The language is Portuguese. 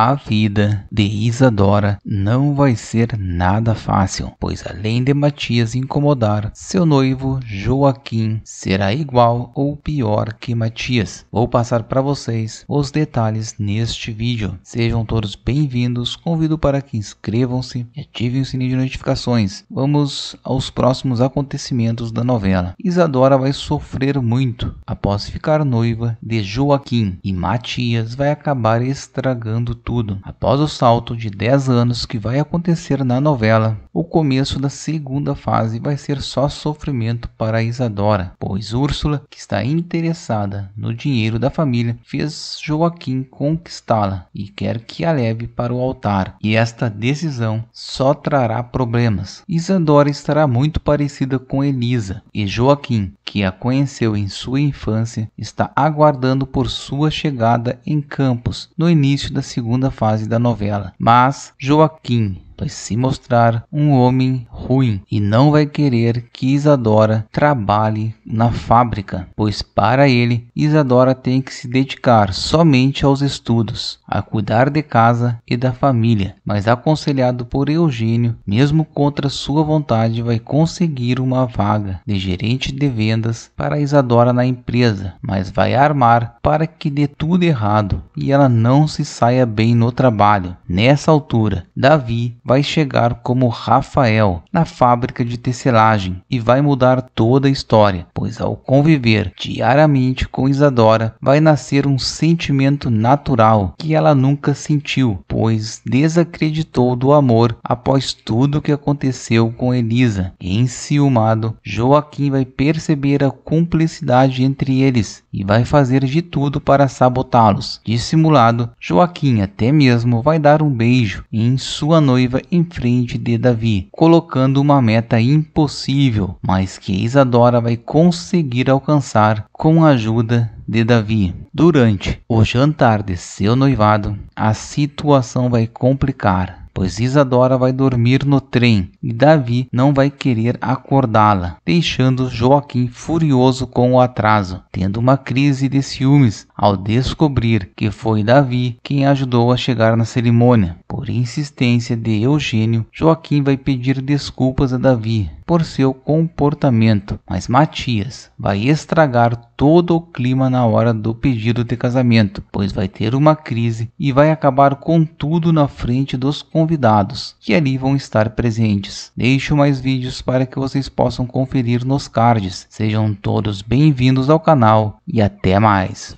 A vida de Isadora não vai ser nada fácil, pois além de Matias incomodar, seu noivo Joaquim será igual ou pior que Matias. Vou passar para vocês os detalhes neste vídeo. Sejam todos bem-vindos, convido para que inscrevam-se e ativem o sininho de notificações. Vamos aos próximos acontecimentos da novela. Isadora vai sofrer muito após ficar noiva de Joaquim e Matias vai acabar estragando tudo, após o salto de 10 anos que vai acontecer na novela, o começo da segunda fase vai ser só sofrimento para Isadora, pois Úrsula, que está interessada no dinheiro da família, fez Joaquim conquistá-la e quer que a leve para o altar. E esta decisão só trará problemas. Isadora estará muito parecida com Elisa e Joaquim que a conheceu em sua infância, está aguardando por sua chegada em Campos no início da segunda fase da novela. Mas Joaquim vai se mostrar um homem ruim e não vai querer que Isadora trabalhe na fábrica, pois para ele Isadora tem que se dedicar somente aos estudos, a cuidar de casa e da família. Mas aconselhado por Eugênio, mesmo contra sua vontade, vai conseguir uma vaga de gerente de vendas para Isadora na empresa, mas vai armar para que dê tudo errado e ela não se saia bem no trabalho. Nessa altura, Davi vai chegar como Rafael na fábrica de tecelagem e vai mudar toda a história, pois ao conviver diariamente com Isadora, vai nascer um sentimento natural que ela nunca sentiu, pois desacreditou do amor após tudo o que aconteceu com Elisa. Enciumado, Joaquim vai perceber a cumplicidade entre eles e vai fazer de tudo para sabotá-los. Dissimulado, Joaquim até mesmo vai dar um beijo em sua noiva em frente de Davi, colocando uma meta impossível, mas que Isadora vai conseguir alcançar com a ajuda de Davi. Durante o jantar de seu noivado, a situação vai complicar pois Isadora vai dormir no trem e Davi não vai querer acordá-la, deixando Joaquim furioso com o atraso, tendo uma crise de ciúmes ao descobrir que foi Davi quem ajudou a chegar na cerimônia. Por insistência de Eugênio, Joaquim vai pedir desculpas a Davi por seu comportamento, mas Matias vai estragar todo o clima na hora do pedido de casamento, pois vai ter uma crise e vai acabar com tudo na frente dos convidados convidados, que ali vão estar presentes. Deixo mais vídeos para que vocês possam conferir nos cards. Sejam todos bem-vindos ao canal e até mais.